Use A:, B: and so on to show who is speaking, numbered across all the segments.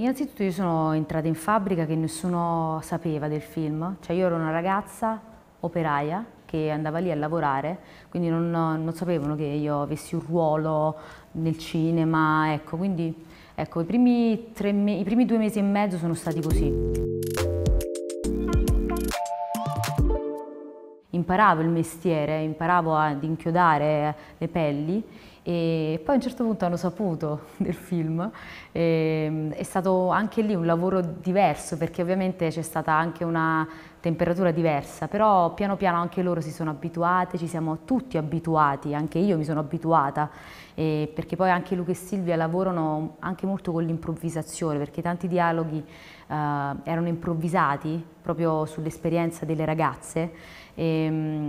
A: Innanzitutto io sono entrata in fabbrica che nessuno sapeva del film, cioè io ero una ragazza operaia che andava lì a lavorare, quindi non, non sapevano che io avessi un ruolo nel cinema, ecco, quindi ecco, i, primi i primi due mesi e mezzo sono stati così. imparavo il mestiere, imparavo ad inchiodare le pelli e poi a un certo punto hanno saputo del film, e, ehm, è stato anche lì un lavoro diverso perché ovviamente c'è stata anche una temperatura diversa, però piano piano anche loro si sono abituate, ci siamo tutti abituati, anche io mi sono abituata, eh, perché poi anche Luca e Silvia lavorano anche molto con l'improvvisazione, perché tanti dialoghi eh, erano improvvisati proprio sull'esperienza delle ragazze, e, ehm,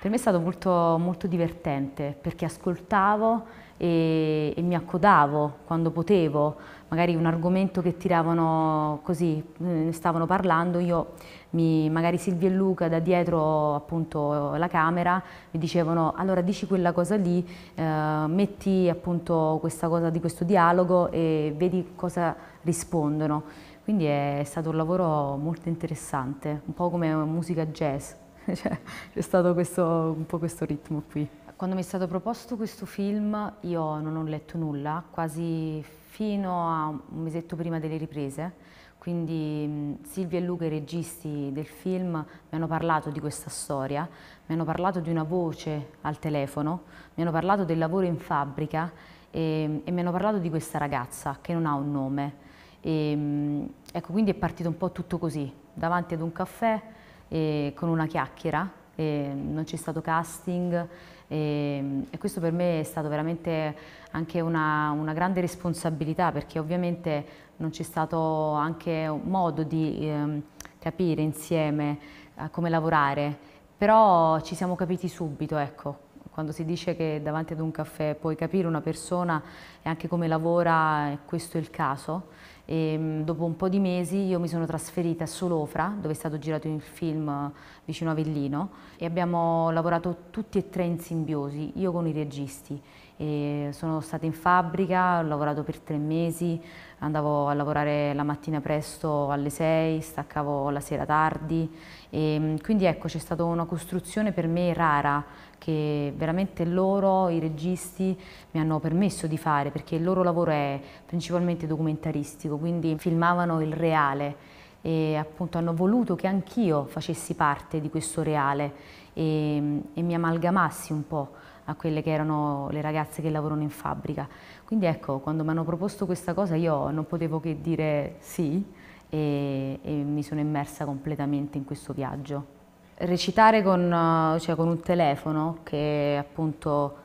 A: per me è stato molto, molto divertente perché ascoltavo e, e, mi accodavo quando potevo, magari un argomento che tiravano così, eh, ne stavano parlando, io mi, magari Silvia e Luca da dietro appunto la camera mi dicevano allora dici quella cosa lì, eh, metti appunto questa cosa di questo dialogo e vedi cosa rispondono. Quindi è stato un lavoro molto interessante, un po' come musica jazz. cioè, c'è stato questo, un po' questo ritmo qui. Quando mi è stato proposto questo film io non ho letto nulla, quasi fino a un mesetto prima delle riprese, quindi mm, Silvia e Luca, i registi del film, mi hanno parlato di questa storia, mi hanno parlato di una voce al telefono, mi hanno parlato del lavoro in fabbrica e, e mi hanno parlato di questa ragazza che non ha un nome. E, mm, ecco, quindi è partito un po' tutto così, davanti ad un caffè, eh, con una chiacchiera, eh, non c'è stato casting e, e, questo per me è stato veramente anche una, una grande responsabilità perché ovviamente non c'è stato anche modo di ehm, capire insieme eh, come lavorare, però ci siamo capiti subito, ecco, quando si dice che davanti ad un caffè puoi capire una persona e anche come lavora, eh, questo è il caso. E ehm, dopo un po' di mesi io mi sono trasferita a Solofra, dove è stato girato il film eh, vicino a Avellino, e abbiamo lavorato tutti e tre in simbiosi, io con i registi. E sono stata in fabbrica, ho lavorato per tre mesi, andavo a lavorare la mattina presto alle sei, staccavo la sera tardi. E ehm, quindi ecco, c'è stata una costruzione per me rara che veramente loro, i registi, mi hanno permesso di fare perché il loro lavoro è principalmente documentaristico, quindi filmavano il reale e appunto hanno voluto che anch'io facessi parte di questo reale e, e, mi amalgamassi un po' a quelle che erano le ragazze che lavorano in fabbrica. Quindi ecco, quando mi hanno proposto questa cosa io non potevo che dire sì e, e mi sono immersa completamente in questo viaggio. Recitare con, cioè, con un telefono che appunto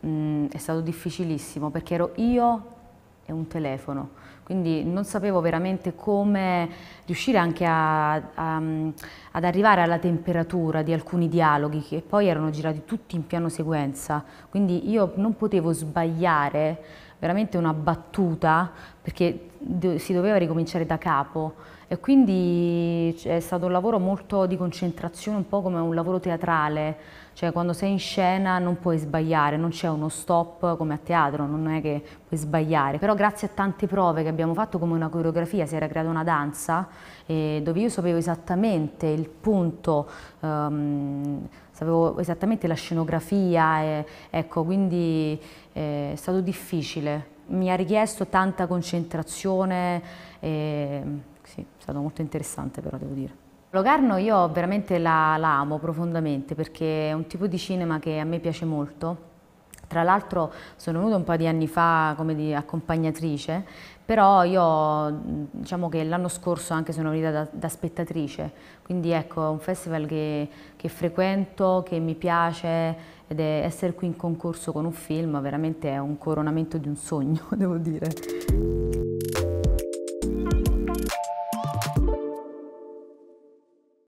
A: mh, mm, è stato difficilissimo perché ero io e un telefono. Quindi non sapevo veramente come riuscire anche a, a, ad arrivare alla temperatura di alcuni dialoghi che poi erano girati tutti in piano sequenza. Quindi io non potevo sbagliare veramente una battuta perché si doveva ricominciare da capo e quindi cioè, è stato un lavoro molto di concentrazione, un po' come un lavoro teatrale, cioè quando sei in scena non puoi sbagliare, non c'è uno stop come a teatro, non è che puoi sbagliare, però grazie a tante prove che abbiamo fatto come una coreografia si era creata una danza eh, dove io sapevo esattamente il punto, ehm, sapevo esattamente la scenografia, eh, ecco, quindi eh, è stato difficile, mi ha richiesto tanta concentrazione sì, è stato molto interessante però devo dire. Locarno io veramente la, la amo profondamente perché è un tipo di cinema che a me piace molto. Tra l'altro sono venuta un po' di anni fa come di accompagnatrice, però io diciamo che l'anno scorso anche sono venuta da, da, spettatrice, quindi ecco è un festival che, che frequento, che mi piace ed essere qui in concorso con un film veramente è un coronamento di un sogno, devo dire.